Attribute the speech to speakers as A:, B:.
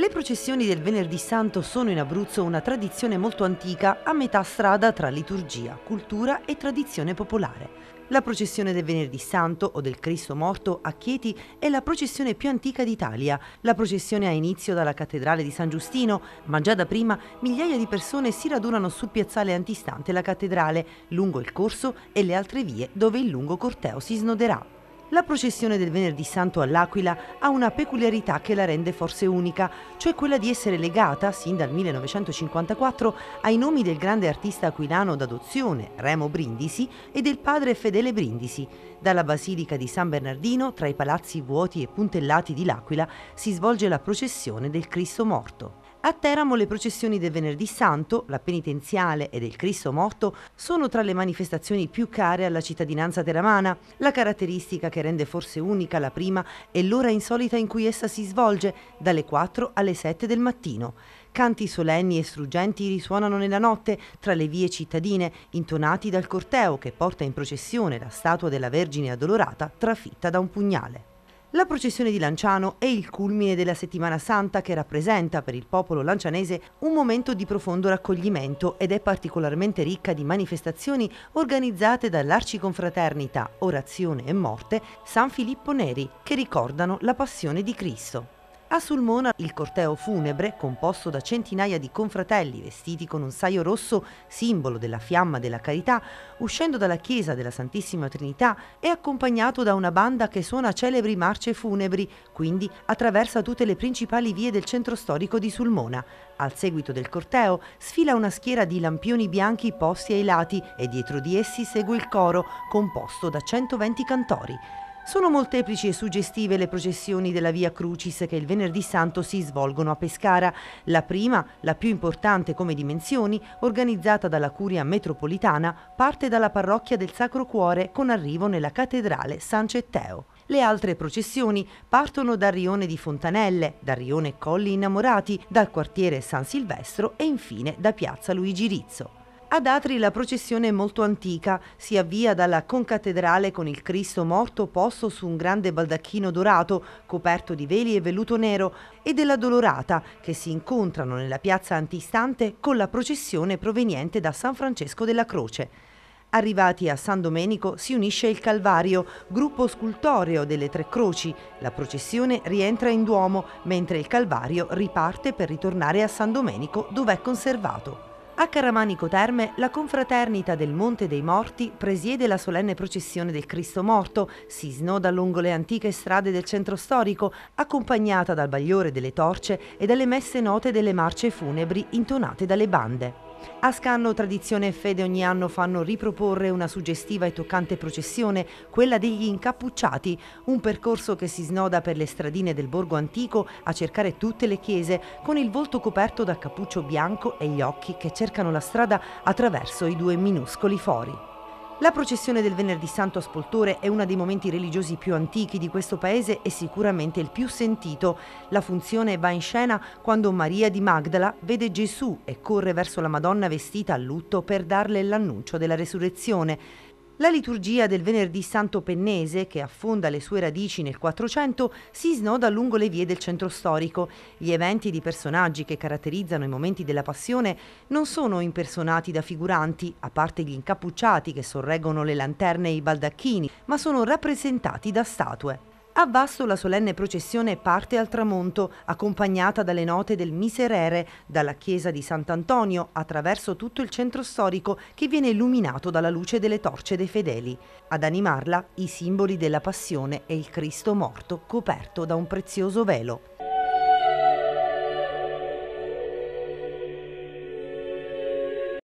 A: Le processioni del Venerdì Santo sono in Abruzzo una tradizione molto antica a metà strada tra liturgia, cultura e tradizione popolare. La processione del Venerdì Santo o del Cristo morto a Chieti è la processione più antica d'Italia. La processione ha inizio dalla cattedrale di San Giustino, ma già da prima migliaia di persone si radunano sul piazzale antistante la cattedrale, lungo il corso e le altre vie dove il lungo corteo si snoderà. La processione del Venerdì Santo all'Aquila ha una peculiarità che la rende forse unica, cioè quella di essere legata, sin dal 1954, ai nomi del grande artista aquilano d'adozione, Remo Brindisi, e del padre Fedele Brindisi. Dalla Basilica di San Bernardino, tra i palazzi vuoti e puntellati di L'Aquila, si svolge la processione del Cristo morto. A Teramo le processioni del Venerdì Santo, la penitenziale e del Cristo morto sono tra le manifestazioni più care alla cittadinanza teramana. La caratteristica che rende forse unica la prima è l'ora insolita in cui essa si svolge, dalle 4 alle 7 del mattino. Canti solenni e struggenti risuonano nella notte tra le vie cittadine, intonati dal corteo che porta in processione la statua della Vergine addolorata trafitta da un pugnale. La processione di Lanciano è il culmine della settimana santa che rappresenta per il popolo lancianese un momento di profondo raccoglimento ed è particolarmente ricca di manifestazioni organizzate dall'Arciconfraternita Orazione e Morte San Filippo Neri che ricordano la passione di Cristo. A Sulmona il corteo funebre, composto da centinaia di confratelli vestiti con un saio rosso, simbolo della fiamma della carità, uscendo dalla chiesa della Santissima Trinità, è accompagnato da una banda che suona celebri marce funebri, quindi attraversa tutte le principali vie del centro storico di Sulmona. Al seguito del corteo sfila una schiera di lampioni bianchi posti ai lati e dietro di essi segue il coro, composto da 120 cantori. Sono molteplici e suggestive le processioni della Via Crucis che il venerdì santo si svolgono a Pescara. La prima, la più importante come dimensioni, organizzata dalla Curia Metropolitana, parte dalla parrocchia del Sacro Cuore con arrivo nella cattedrale San Cetteo. Le altre processioni partono dal rione di Fontanelle, dal rione Colli Innamorati, dal quartiere San Silvestro e infine da piazza Luigi Rizzo. Ad Atri la processione è molto antica, si avvia dalla concattedrale con il Cristo morto posto su un grande baldacchino dorato coperto di veli e velluto nero e della Dolorata che si incontrano nella piazza antistante con la processione proveniente da San Francesco della Croce. Arrivati a San Domenico si unisce il Calvario, gruppo scultoreo delle tre croci. La processione rientra in Duomo, mentre il Calvario riparte per ritornare a San Domenico dove è conservato. A Caramanico Terme, la confraternita del Monte dei Morti presiede la solenne processione del Cristo Morto, si snoda lungo le antiche strade del centro storico, accompagnata dal bagliore delle torce e dalle messe note delle marce funebri intonate dalle bande. A Scanno Tradizione e Fede ogni anno fanno riproporre una suggestiva e toccante processione, quella degli incappucciati, un percorso che si snoda per le stradine del borgo antico a cercare tutte le chiese, con il volto coperto da cappuccio bianco e gli occhi che cercano la strada attraverso i due minuscoli fori. La processione del Venerdì Santo a Spoltore è uno dei momenti religiosi più antichi di questo paese e sicuramente il più sentito. La funzione va in scena quando Maria di Magdala vede Gesù e corre verso la Madonna vestita a lutto per darle l'annuncio della resurrezione. La liturgia del venerdì santo pennese, che affonda le sue radici nel 400, si snoda lungo le vie del centro storico. Gli eventi di personaggi che caratterizzano i momenti della passione non sono impersonati da figuranti, a parte gli incappucciati che sorreggono le lanterne e i baldacchini, ma sono rappresentati da statue. A Vasto la solenne processione parte al tramonto, accompagnata dalle note del Miserere, dalla chiesa di Sant'Antonio, attraverso tutto il centro storico che viene illuminato dalla luce delle torce dei fedeli. Ad animarla i simboli della passione e il Cristo morto coperto da un prezioso velo.